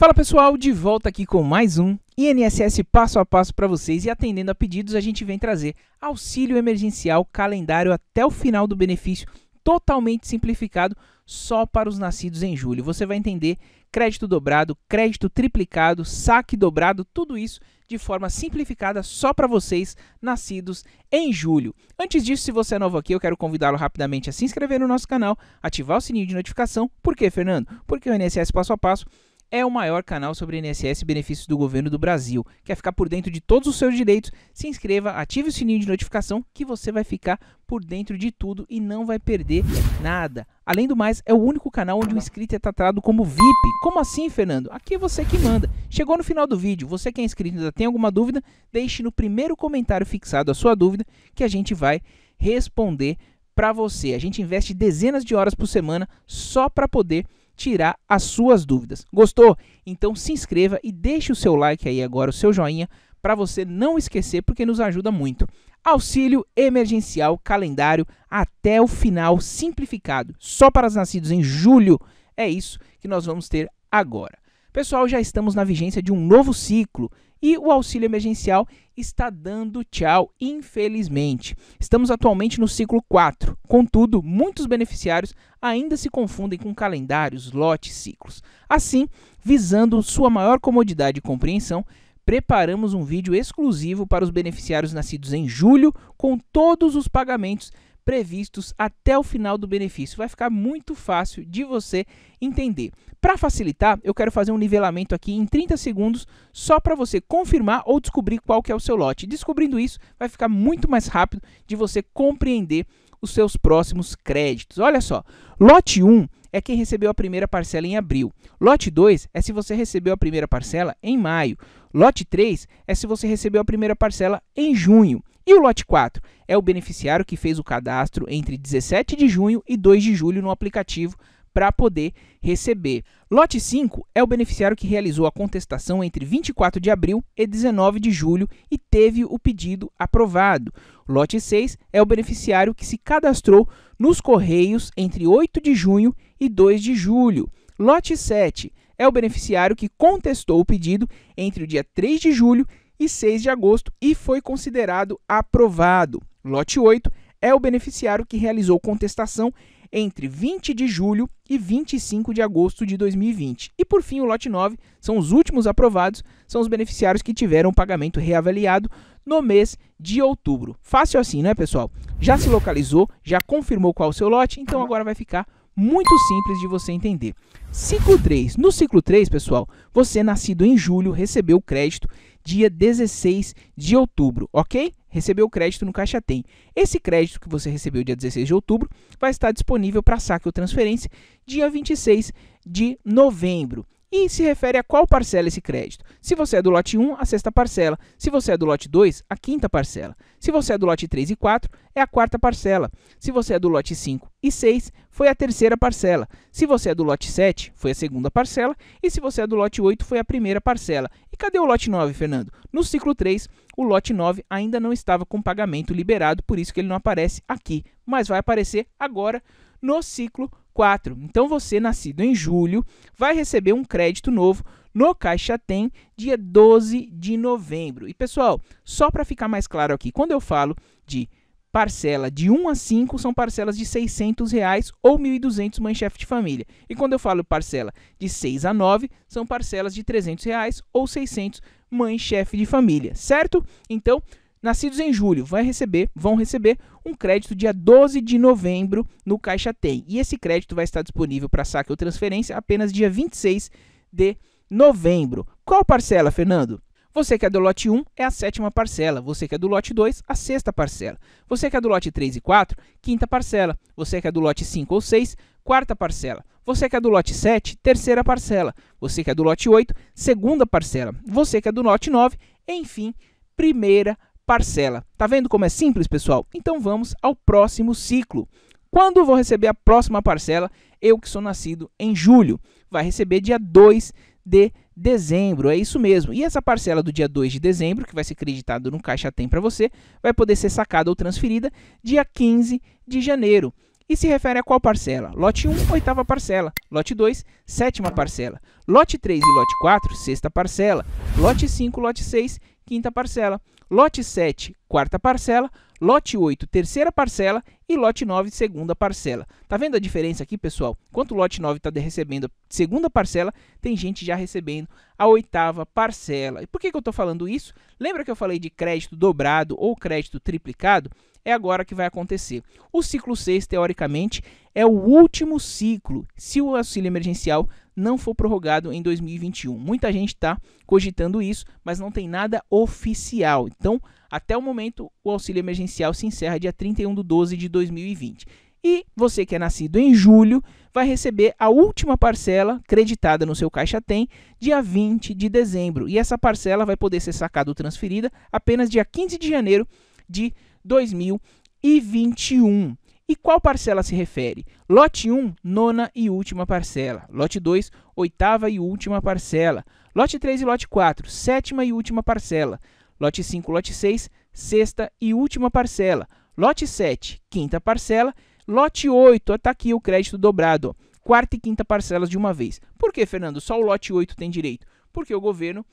Fala pessoal, de volta aqui com mais um INSS passo a passo para vocês e atendendo a pedidos a gente vem trazer auxílio emergencial calendário até o final do benefício totalmente simplificado só para os nascidos em julho. Você vai entender crédito dobrado, crédito triplicado, saque dobrado, tudo isso de forma simplificada só para vocês nascidos em julho. Antes disso, se você é novo aqui, eu quero convidá-lo rapidamente a se inscrever no nosso canal, ativar o sininho de notificação. Por quê, Fernando? Porque o INSS passo a passo é o maior canal sobre INSS e benefícios do governo do Brasil. Quer ficar por dentro de todos os seus direitos? Se inscreva, ative o sininho de notificação que você vai ficar por dentro de tudo e não vai perder nada. Além do mais, é o único canal onde o inscrito é tratado como VIP. Como assim, Fernando? Aqui é você que manda. Chegou no final do vídeo, você que é inscrito e ainda tem alguma dúvida, deixe no primeiro comentário fixado a sua dúvida que a gente vai responder para você. A gente investe dezenas de horas por semana só para poder tirar as suas dúvidas. Gostou? Então se inscreva e deixe o seu like aí agora, o seu joinha, para você não esquecer, porque nos ajuda muito. Auxílio emergencial calendário até o final simplificado, só para os nascidos em julho. É isso que nós vamos ter agora. Pessoal, já estamos na vigência de um novo ciclo e o auxílio emergencial está dando tchau, infelizmente. Estamos atualmente no ciclo 4. Contudo, muitos beneficiários ainda se confundem com calendários, lotes, ciclos. Assim, visando sua maior comodidade e compreensão, preparamos um vídeo exclusivo para os beneficiários nascidos em julho com todos os pagamentos previstos até o final do benefício. Vai ficar muito fácil de você entender. Para facilitar, eu quero fazer um nivelamento aqui em 30 segundos só para você confirmar ou descobrir qual que é o seu lote. Descobrindo isso, vai ficar muito mais rápido de você compreender os seus próximos créditos. Olha só, lote 1 é quem recebeu a primeira parcela em abril. Lote 2 é se você recebeu a primeira parcela em maio. Lote 3 é se você recebeu a primeira parcela em junho. E o lote 4 é o beneficiário que fez o cadastro entre 17 de junho e 2 de julho no aplicativo para poder receber. Lote 5 é o beneficiário que realizou a contestação entre 24 de abril e 19 de julho e teve o pedido aprovado. Lote 6 é o beneficiário que se cadastrou nos Correios entre 8 de junho e 2 de julho. Lote 7 é o beneficiário que contestou o pedido entre o dia 3 de julho e 6 de agosto e foi considerado aprovado. Lote 8 é o beneficiário que realizou contestação entre 20 de julho e 25 de agosto de 2020. E por fim, o lote 9 são os últimos aprovados, são os beneficiários que tiveram o pagamento reavaliado no mês de outubro. Fácil assim, né, pessoal? Já se localizou, já confirmou qual é o seu lote, então agora vai ficar muito simples de você entender. Ciclo 3. No ciclo 3, pessoal, você nascido em julho recebeu o crédito dia 16 de outubro, ok? Recebeu o crédito no Caixa Tem. Esse crédito que você recebeu dia 16 de outubro vai estar disponível para saque ou transferência dia 26 de novembro e se refere a qual parcela esse crédito. Se você é do lote 1, a sexta parcela. Se você é do lote 2, a quinta parcela. Se você é do lote 3 e 4, é a quarta parcela. Se você é do lote 5 e 6, foi a terceira parcela. Se você é do lote 7, foi a segunda parcela. E se você é do lote 8, foi a primeira parcela. E cadê o lote 9, Fernando? No ciclo 3, o lote 9 ainda não estava com pagamento liberado, por isso que ele não aparece aqui. Mas vai aparecer agora no ciclo 4. 4. Então você, nascido em julho, vai receber um crédito novo no Caixa Tem, dia 12 de novembro. E pessoal, só para ficar mais claro aqui, quando eu falo de parcela de 1 a 5 são parcelas de 600 reais ou 1.200 mãe chefe de família. E quando eu falo parcela de 6 a 9 são parcelas de 300 reais ou 600 mãe chefe de família, certo? Então, Nascidos em julho vai receber, vão receber um crédito dia 12 de novembro no Caixa Tem. E esse crédito vai estar disponível para saque ou transferência apenas dia 26 de novembro. Qual parcela, Fernando? Você que é do lote 1 é a sétima parcela, você que é do lote 2, a sexta parcela. Você que é do lote 3 e 4, quinta parcela. Você que é do lote 5 ou 6, quarta parcela. Você que é do lote 7, terceira parcela. Você que é do lote 8, segunda parcela. Você que é do lote 9, enfim, primeira parcela parcela. Tá vendo como é simples, pessoal? Então vamos ao próximo ciclo. Quando vou receber a próxima parcela? Eu que sou nascido em julho. Vai receber dia 2 de dezembro, é isso mesmo. E essa parcela do dia 2 de dezembro, que vai ser creditado no Caixa Tem para você, vai poder ser sacada ou transferida dia 15 de janeiro. E se refere a qual parcela? Lote 1, oitava parcela. Lote 2, sétima parcela. Lote 3 e lote 4, sexta parcela. Lote 5, lote 6, quinta parcela lote 7, quarta parcela, lote 8, terceira parcela e lote 9, segunda parcela. Tá vendo a diferença aqui, pessoal? Enquanto o lote 9 está recebendo a segunda parcela, tem gente já recebendo a oitava parcela. E por que, que eu estou falando isso? Lembra que eu falei de crédito dobrado ou crédito triplicado? é agora que vai acontecer. O ciclo 6, teoricamente, é o último ciclo se o auxílio emergencial não for prorrogado em 2021. Muita gente está cogitando isso, mas não tem nada oficial. Então, até o momento, o auxílio emergencial se encerra dia 31 de 12 de 2020. E você que é nascido em julho vai receber a última parcela creditada no seu Caixa Tem dia 20 de dezembro. E essa parcela vai poder ser sacada ou transferida apenas dia 15 de janeiro de 2021. E qual parcela se refere? Lote 1, nona e última parcela. Lote 2, oitava e última parcela. Lote 3 e lote 4, sétima e última parcela. Lote 5, lote 6, sexta e última parcela. Lote 7, quinta parcela. Lote 8, está aqui o crédito dobrado. Quarta e quinta parcelas de uma vez. Por que, Fernando, só o lote 8 tem direito? Porque o governo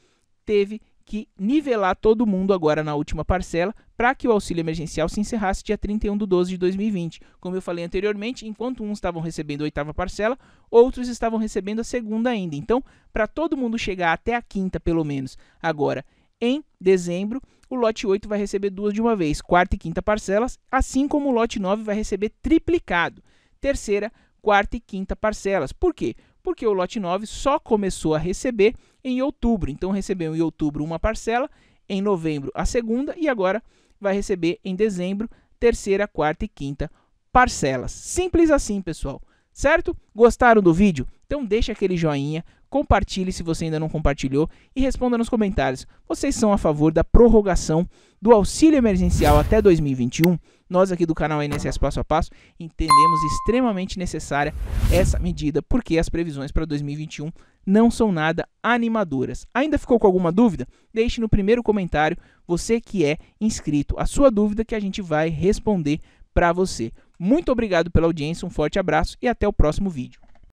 teve que nivelar todo mundo agora na última parcela para que o auxílio emergencial se encerrasse dia 31 de 12 de 2020. Como eu falei anteriormente, enquanto uns estavam recebendo a oitava parcela, outros estavam recebendo a segunda ainda. Então, para todo mundo chegar até a quinta, pelo menos, agora em dezembro, o lote 8 vai receber duas de uma vez, quarta e quinta parcelas, assim como o lote 9 vai receber triplicado, terceira, quarta e quinta parcelas. Por quê? Porque o lote 9 só começou a receber em outubro. Então recebeu em outubro uma parcela, em novembro a segunda e agora vai receber em dezembro terceira, quarta e quinta parcelas. Simples assim, pessoal. Certo? Gostaram do vídeo? Então deixa aquele joinha, compartilhe se você ainda não compartilhou e responda nos comentários. Vocês são a favor da prorrogação do auxílio emergencial até 2021? nós aqui do canal INSS Passo a Passo entendemos extremamente necessária essa medida, porque as previsões para 2021 não são nada animadoras. Ainda ficou com alguma dúvida? Deixe no primeiro comentário, você que é inscrito, a sua dúvida que a gente vai responder para você. Muito obrigado pela audiência, um forte abraço e até o próximo vídeo.